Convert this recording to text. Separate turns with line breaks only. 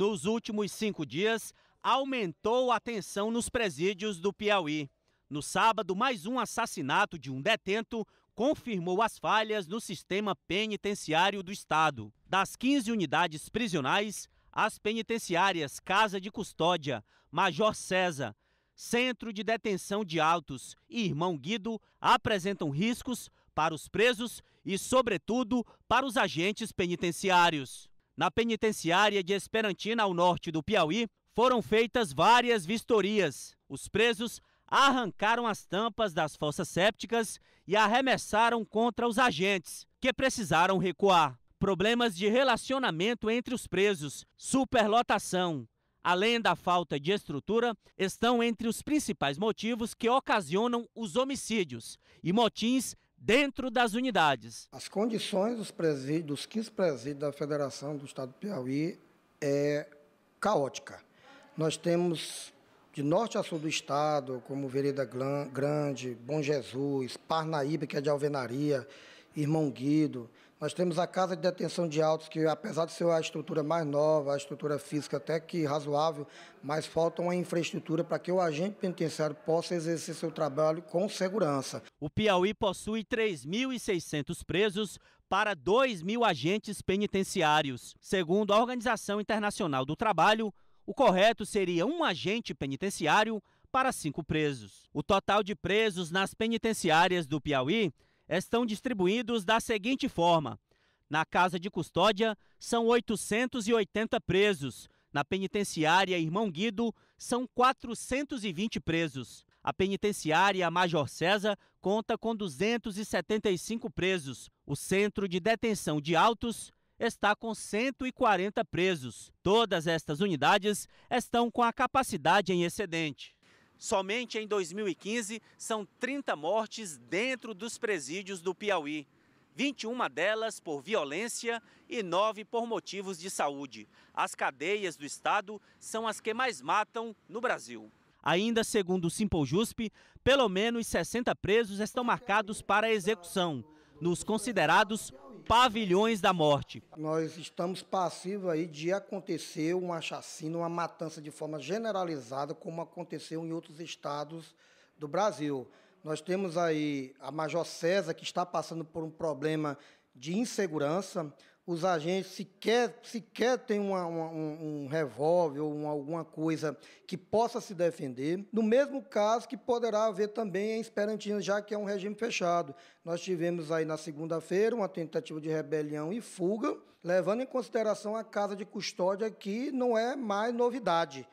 Nos últimos cinco dias, aumentou a tensão nos presídios do Piauí. No sábado, mais um assassinato de um detento confirmou as falhas no sistema penitenciário do Estado. Das 15 unidades prisionais, as penitenciárias Casa de Custódia, Major César, Centro de Detenção de Altos e Irmão Guido apresentam riscos para os presos e, sobretudo, para os agentes penitenciários. Na penitenciária de Esperantina, ao norte do Piauí, foram feitas várias vistorias. Os presos arrancaram as tampas das fossas sépticas e arremessaram contra os agentes, que precisaram recuar. Problemas de relacionamento entre os presos, superlotação, além da falta de estrutura, estão entre os principais motivos que ocasionam os homicídios e motins dentro das unidades.
As condições dos presídios, dos 15 presídios da Federação do Estado do Piauí é caótica. Nós temos de norte a sul do estado, como Vereda Grande, Bom Jesus, Parnaíba, que é de alvenaria, Irmão Guido. Nós temos a Casa de Detenção de Autos, que apesar de ser a estrutura mais nova, a estrutura física até que razoável, mas falta uma infraestrutura para que o agente penitenciário possa exercer seu trabalho com segurança.
O Piauí possui 3.600 presos para 2.000 agentes penitenciários. Segundo a Organização Internacional do Trabalho, o correto seria um agente penitenciário para cinco presos. O total de presos nas penitenciárias do Piauí estão distribuídos da seguinte forma: na casa de custódia são 880 presos, na penitenciária Irmão Guido são 420 presos. A penitenciária Major César conta com 275 presos. O centro de detenção de Altos está com 140 presos. Todas estas unidades estão com a capacidade em excedente. Somente em 2015 são 30 mortes dentro dos presídios do Piauí. 21 delas por violência e 9 por motivos de saúde. As cadeias do Estado são as que mais matam no Brasil. Ainda segundo o Simpojusp, pelo menos 60 presos estão marcados para execução, nos considerados pavilhões da morte.
Nós estamos passivos aí de acontecer um chacina, uma matança de forma generalizada, como aconteceu em outros estados do Brasil. Nós temos aí a Major César, que está passando por um problema de insegurança os agentes sequer, sequer têm uma, uma, um, um revólver ou uma, alguma coisa que possa se defender. No mesmo caso que poderá haver também em Esperantina, já que é um regime fechado. Nós tivemos aí na segunda-feira uma tentativa de rebelião e fuga, levando em consideração a casa de custódia, que não é mais novidade.